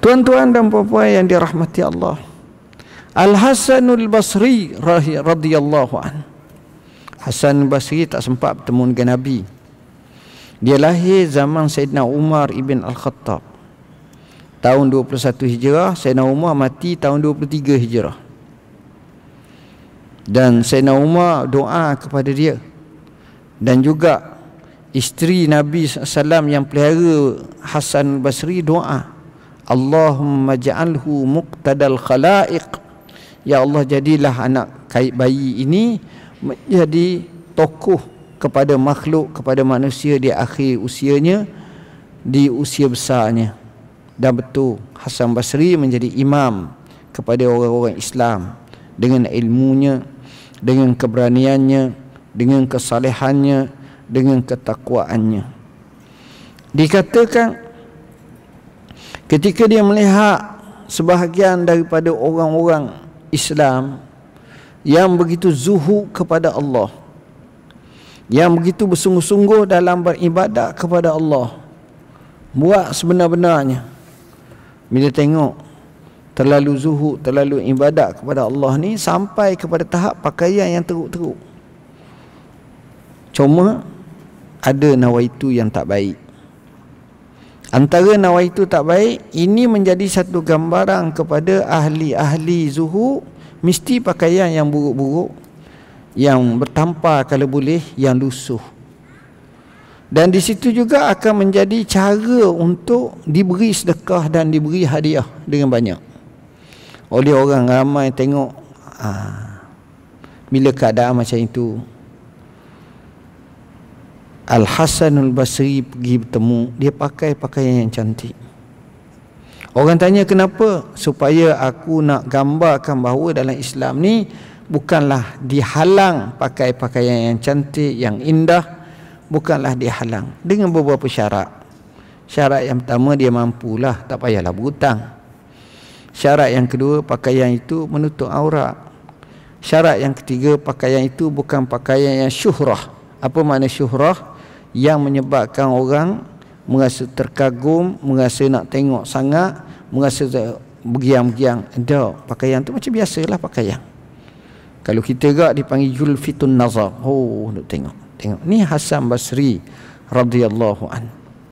Tuan-tuan dan puan-puan yang dirahmati Allah. Al-Hasanul Basri radhiyallahu an. Hasan Basri tak sempat bertemu dengan Nabi. Dia lahir zaman Saidina Umar ibn Al-Khattab. Tahun 21 Hijrah, Saidina Umar mati tahun 23 Hijrah. Dan Saidina Umar doa kepada dia. Dan juga isteri Nabi SAW yang pelihara Hasan Basri doa Allahumma ja'alhu muqtadal khalaiq Ya Allah jadilah anak kait bayi ini Menjadi tokoh kepada makhluk Kepada manusia di akhir usianya Di usia besarnya Dan betul Hasan Basri menjadi imam Kepada orang-orang Islam Dengan ilmunya Dengan keberaniannya Dengan kesalehannya Dengan ketakwaannya Dikatakan Dikatakan Ketika dia melihat sebahagian daripada orang-orang Islam yang begitu zuhud kepada Allah yang begitu bersungguh-sungguh dalam beribadat kepada Allah buat sebenar-benarnya bila tengok terlalu zuhud terlalu ibadat kepada Allah ni sampai kepada tahap pakaian yang teruk-teruk cuma ada nawaitu yang tak baik Antara itu tak baik Ini menjadi satu gambaran kepada ahli-ahli zuhud Mesti pakaian yang buruk-buruk Yang bertampar kalau boleh Yang lusuh Dan di situ juga akan menjadi cara untuk Diberi sedekah dan diberi hadiah dengan banyak Oleh orang ramai tengok ha, Bila keadaan macam itu Al Hasan Basri pergi bertemu dia pakai pakaian yang cantik orang tanya kenapa supaya aku nak gambarkan bahawa dalam Islam ni bukanlah dihalang pakai pakaian yang cantik yang indah bukanlah dihalang dengan beberapa syarat syarat yang pertama dia mampulah tak payahlah berhutang syarat yang kedua pakaian itu menutup aurat syarat yang ketiga pakaian itu bukan pakaian yang syuhrah apa makna syuhrah yang menyebabkan orang merasa terkagum, merasa nak tengok sangat, merasa bergiam-giam. Tak, pakaian tu macam biasalah pakaian. Kalau kita gak dipanggil julfitun nazar. Oh, nak tengok. Tengok. Ni Hasan Basri radhiyallahu anhu.